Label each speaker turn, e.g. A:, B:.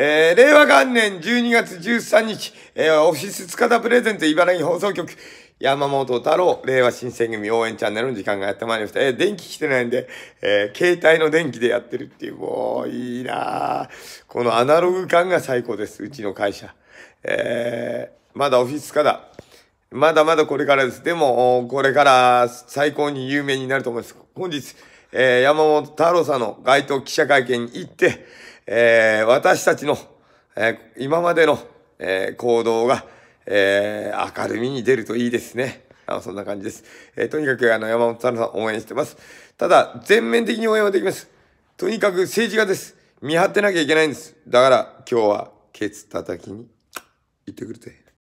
A: えー、令和元年12月13日、えー、オフィス塚田プレゼント茨城放送局、山本太郎、令和新選組応援チャンネルの時間がやってまいりました。えー、電気来てないんで、えー、携帯の電気でやってるっていう、もう、いいなこのアナログ感が最高です、うちの会社。えー、まだオフィス塚田、まだまだこれからです。でも、これから最高に有名になると思います。本日、えー、山本太郎さんの街頭記者会見に行って、えー、私たちの、えー、今までの、え行動が、え明るみに出るといいですね。あそんな感じです。えとにかくあの山本太郎さん応援してます。ただ、全面的に応援はできます。とにかく政治家です。見張ってなきゃいけないんです。だから、今日はケツ叩きに行ってくるぜ。